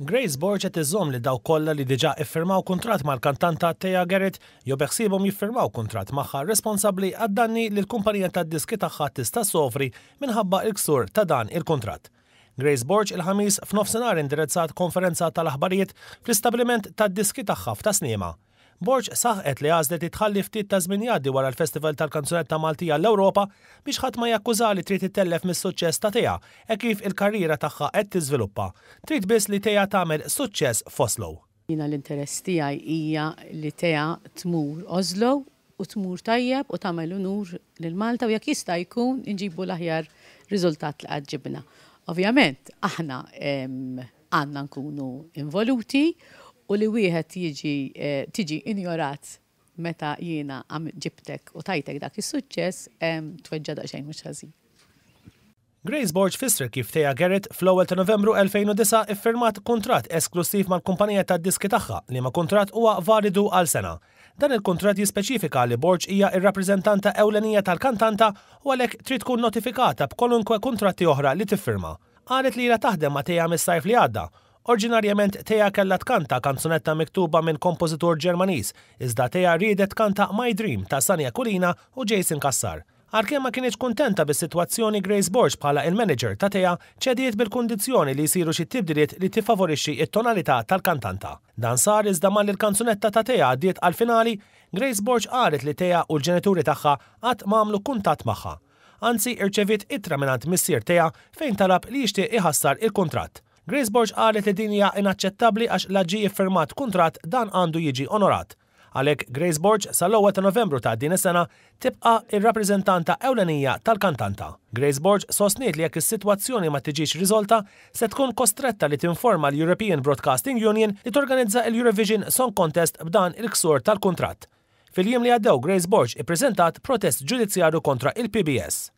Grace Borg qed iżomm li daw kollha li diġa' iffirmaw kuntratt mal-kantanta Teja Gerrit jew beħsiebhom jiffirmaw kuntratt magħha responsabbli għad-danni li l-kumpanija tad-diski tagħha tista' sofri minħabba l-ksur ta' dan il-kuntratt. Grace Borg il-ħamis f'nofsinhar indirizzat konferenza tal-aħbarijiet fl-istabliment tad-diski tagħha snima. Borġ saħqet li għażlet titħalli ftit ta' żmien jgħaddi wara l-Festival tal-Kanzunetta Maltija l-Ewropa biex ħadd ma jakkuża li trid titellef mis-suċċess ta' tiegħha e kif il-karriera tagħha qed tiżviluppa. Trid biss li teja tagħmel suċċess foslow. Jina l-interess tiegħi hija li teja tmur Oslo u tmur tajjeb u tagħmel unur lil Malta u jekk jista' jkun inġibu l-aħjar riżultat li qatt ġibna. Ovvjament, aħna għandna nkunu involuti u li wieħed jiġi eh, tiġi injorat meta jiena għam ġibtek u tajtek dak is-suċċess tweġġa daqsxejn mhux ħażin. Grace Borg fisser kif Teja Garrett fl-ewwel ta' Novembru 2009 iffirmat kontrat esklusiv mal-kumpanija tad diski tagħha li ma' kontrat huwa validu għal sena. Dan il-kontrat jispeċifika li Borg hija ir-rappreżentanta ewlenija tal-kantanta u għalhekk trid tkun notifikata b'kolunkwe kontratti oħra li tiffirma. Qalet li jra taħdem ma' Teja mis-sajf li għadda Orġinarjament Teja kella tkanta kanzunetta miktuba minn kompożitur Ġermaniż, iżda Teja riedet kanta My Dream ta' Sanja Kulina u Jason Kassar. Għalkemm ma kienieċ kontenta bis-sitwazzjoni Grace Borg bħala il-manager ta' Teja ċediet bil-kundizzjoni li jsiru xi tibdiliet li tifavorixxi it-tonalità tal-kantanta. Dan sar iżda mal il-kanzunetta ta' Teja għaddiet għal-finali, Grace Borg għaret li Teja u l-ġenituri tagħha qatt mamlu kuntatt magħha. Anzi, irċeviet ittra minant missier Teja fejn talab li jixtieq iħassar il-kontratt. Grisborg qalet li din hija inaċċettabbli għax l jiffirmat kontrat kuntratt dan għandu jiġi onorat. Għalek Graceborg sal-1 ta' Novembru ta' din is-sena tibqa' il rappreżentanta ewlenija tal-kantanta. Graceborg sosniet li jekk is-sitwazzjoni ma tiġix riżolta se tkun kostretta li tinforma l-European Broadcasting Union li torganizza l-Eurovision Song Contest b'dan il-ksur tal-kuntratt. Fil-jiem li għaddew Graceborg ippreżentat protest ġudizzjaru kontra il-PBS.